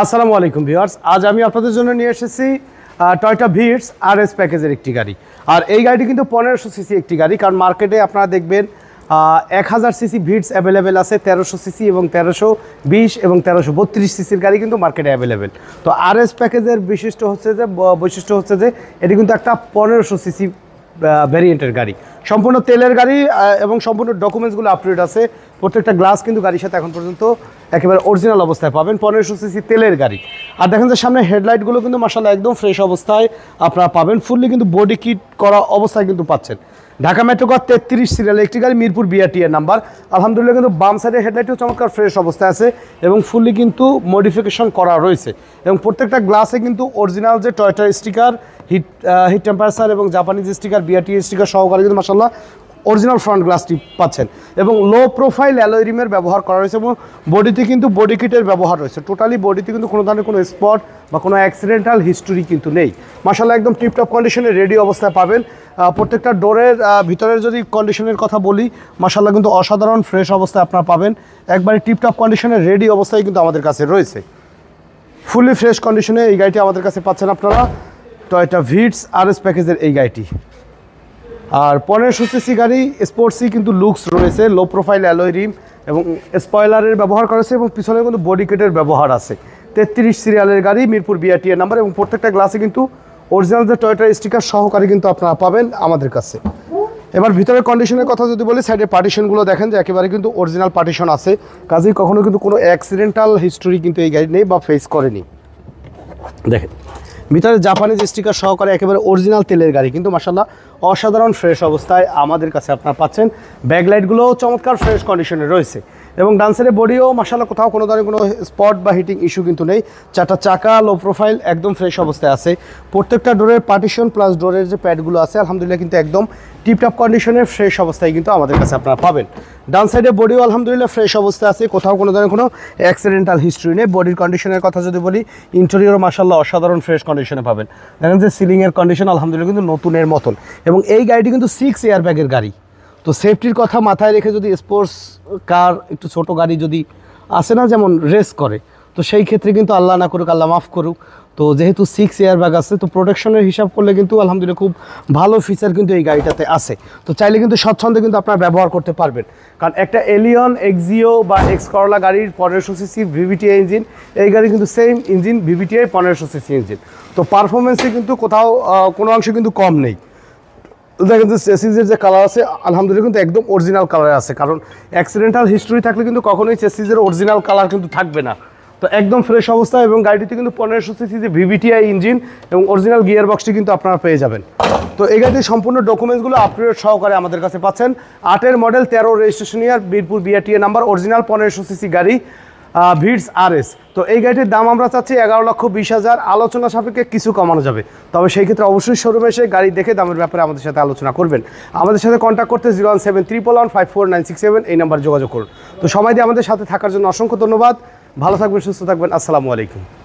আসসালামু আলাইকুম ভিউয়ার্স আজ আমি আপনাদের জন্য নিয়ে এসেছি টয়টা ভিটস আর এস প্যাকেজের একটি গাড়ি আর এই গাড়িটি কিন্তু পনেরোশো সিসি একটি গাড়ি কারণ মার্কেটে আপনারা দেখবেন এক হাজার সিসি ভিটস অ্যাভেলেবেল আছে তেরোশো সিসি এবং তেরোশো বিশ এবং তেরোশো বত্রিশ সিসির গাড়ি কিন্তু মার্কেটে অ্যাভেলেবেল তো আর এস প্যাকেজের বিশিষ্ট হচ্ছে যে বৈশিষ্ট্য হচ্ছে যে এটি কিন্তু একটা পনেরোশো সিসি ভ্যারিয়েন্টের গাড়ি সম্পূর্ণ তেলের গাড়ি এবং সম্পূর্ণ ডকুমেন্টসগুলো আপডেট আছে প্রত্যেকটা গ্লাস কিন্তু গাড়ির সাথে এখন পর্যন্ত একেবারে অরিজিনাল অবস্থায় পাবেন পনেরোশো সিসি তেলের গাড়ি আর দেখেন যে সামনে হেডলাইটগুলো কিন্তু মাসাল্লাহ একদম ফ্রেশ অবস্থায় আপনারা পাবেন ফুললি কিন্তু বডি কিট করা অবস্থায় কিন্তু পাচ্ছেন ঢাকা মেট্রোকার তেত্রিশ সিরিয়াল একটি গাড়ি মিরপুর বিআরটি এর নাম্বার আলহামদুলিল্লাহ কিন্তু বাম সাইডে হেডলাইটও চমৎকার ফ্রেশ অবস্থায় আছে এবং ফুললি কিন্তু মডিফিকেশন করা রয়েছে এবং প্রত্যেকটা গ্লাসে কিন্তু অরিজিনাল যে টয়টার স্টিকার হিট হিট টেম্পারেচার এবং জাপানিজ স্টিকার বিআরটি স্টিকার সহকারে কিন্তু মাসাল্লাহ অরিজিনাল ফ্রন্ট গ্লাসটি পাচ্ছেন এবং লো প্রোফাইল অ্যালোরিমের ব্যবহার করা হয়েছে এবং বডিতে কিন্তু বডি কিটের ব্যবহার রয়েছে টোটালি বডিতে কিন্তু কোনো ধরনের কোনো স্পট বা কোনো অ্যাক্সিডেন্টাল হিস্টোরি কিন্তু নেই মাসাল্লাহ একদম টিপটপ কন্ডিশনে রেডি অবস্থায় পাবেন প্রত্যেকটা ডোরের ভিতরের যদি কন্ডিশনের কথা বলি মাসাল্লাহ কিন্তু অসাধারণ ফ্রেশ অবস্থায় আপনারা পাবেন একবারে টিপটপ কন্ডিশনে রেডি অবস্থায় কিন্তু আমাদের কাছে রয়েছে ফুলি ফ্রেশ কন্ডিশনে এই গাড়িটি আমাদের কাছে পাচ্ছেন আপনারা তো এটা ভিটস আর এস প্যাকেজের এই গাড়িটি আর পরের সিসি গাড়ি স্পোর্টসই কিন্তু লুকস রয়েছে লো প্রোফাইল অ্যালোই রিম এবং স্পয়লারের ব্যবহার করা এবং পিছনে কিন্তু বডি কেটের ব্যবহার আছে তেত্রিশ সিরিয়ালের গাড়ি মিরপুর বিআরটিএ নাম্বার এবং প্রত্যেকটা গ্লাসে কিন্তু অরিজিনাল যে টয়টার স্টিকার সহকারে কিন্তু আপনারা পাবেন আমাদের কাছে এবার ভিতরের কন্ডিশনের কথা যদি বলি সাইডের পার্টিশনগুলো দেখেন যে একেবারে কিন্তু অরিজিনাল পার্টিশন আছে কাজেই কখনো কিন্তু কোনো অ্যাক্সিডেন্টাল হিস্টোরি কিন্তু এই গাড়ি নেই বা ফেস করেনি দেখেন ভিতরে জাপানিজ স্টিকার সহকারে একেবারে অরিজিনাল তেলের গাড়ি কিন্তু মাসাল্লাহ অসাধারণ ফ্রেশ অবস্থায় আমাদের কাছে আপনারা পাচ্ছেন ব্যাকলাইটগুলোও চমৎকার ফ্রেশ কন্ডিশনে রয়েছে এবং ডান সাইডে বডিও মাসাল্লাহ কোথাও কোনো ধরনের কোনো স্পট বা হিটিং ইস্যু কিন্তু নেই চারটা চাকা লো প্রোফাইল একদম ফ্রেশ অবস্থায় আছে প্রত্যেকটা ডোরের পার্টিশন প্লাস ডোরের যে প্যাডগুলো আছে আলহামদুলিল্লাহ কিন্তু একদম টিপটপ কন্ডিশনের ফ্রেশ অবস্থায় কিন্তু আমাদের কাছে আপনারা পাবেন ডান সাইডে বডিও আলহামদুলিল্লাহ ফ্রেশ অবস্থায় আছে কোথাও কোনো ধরনের কোনো অ্যাক্সিডেন্টাল হিস্ট্রি নেই বডির কন্ডিশনের কথা যদি বলি ইন্টেরিয়র মাসাল্লাহ অসাধারণ ফ্রেশ কন্ডিশনে পাবেন দেখেন যে সিলিংয়ের কন্ডিশন আলহামদুলিল্লাহ কিন্তু নতুনের মতন এবং এই গাড়িটি কিন্তু সিক্স এয়ার ব্যাগের গাড়ি তো সেফটির কথা মাথায় রেখে যদি স্পোর্টস কার একটু ছোট গাড়ি যদি আসে না যেমন রেস করে তো সেই ক্ষেত্রে কিন্তু আল্লাহ না করুক আল্লাহ মাফ করুক তো যেহেতু সিক্স ব্যাগ আছে তো প্রোটেকশনের হিসাব করলে কিন্তু আলহামদুলিল্লাহ খুব ভালো ফিচার কিন্তু এই গাড়িটাতে আছে তো চাইলে কিন্তু স্বচ্ছন্দে কিন্তু আপনারা ব্যবহার করতে পারবেন কারণ একটা এলিয়ন এক্সিও বা এক্স করলা গাড়ির পনেরোশো সিসি ভিভিটিআই ইঞ্জিন এই গাড়ি কিন্তু সেম ইঞ্জিন ভিভিটিআই পনেরোশো সিসি ইঞ্জিন তো পারফরমেন্সে কিন্তু কোথাও কোনো অংশে কিন্তু কম নেই দেখেন যে চেসিজের যে কালার আছে আলহামদুলিল্লাহ কিন্তু একদম অরিজিনাল কালারে আছে কারণ অ্যাক্সিডেন্টাল হিস্ট্রি থাকলে কিন্তু কখনোই চেসিজের অরিজিনাল কালার কিন্তু থাকবে না তো একদম ফ্রেশ অবস্থা এবং গাড়িটিতে কিন্তু পনেরোশো সিসি যে ভিভিটিআই ইঞ্জিন এবং অরিজিনাল গিয়ার বক্সটি কিন্তু আপনারা পেয়ে যাবেন তো এই গাড়িতে সম্পূর্ণ ডকুমেন্টসগুলো আপডেট সহকারে আমাদের কাছে পাচ্ছেন আটের মডেল তেরো registration year Birpur BRTA number original পনেরোশো সিসি গাড়ি ভিডস আর এস তো এই গাড়িটির দাম আমরা চাচ্ছি এগারো লক্ষ বিশ হাজার আলোচনা সাপেক্ষে কিছু কমানো যাবে তবে সেই ক্ষেত্রে অবশ্যই শোরুমে এসে গাড়ি দেখে দামের ব্যাপারে আমাদের সাথে আলোচনা করবেন আমাদের সাথে কন্ট্যাক্ট করতে zero one seven triple one five four nine six seven এই নাম্বার যোগাযোগ করুন তো সবাই দিয়ে আমাদের সাথে থাকার জন্য অসংখ্য ধন্যবাদ ভালো থাকবেন সুস্থ থাকবেন আসসালামু আলাইকুম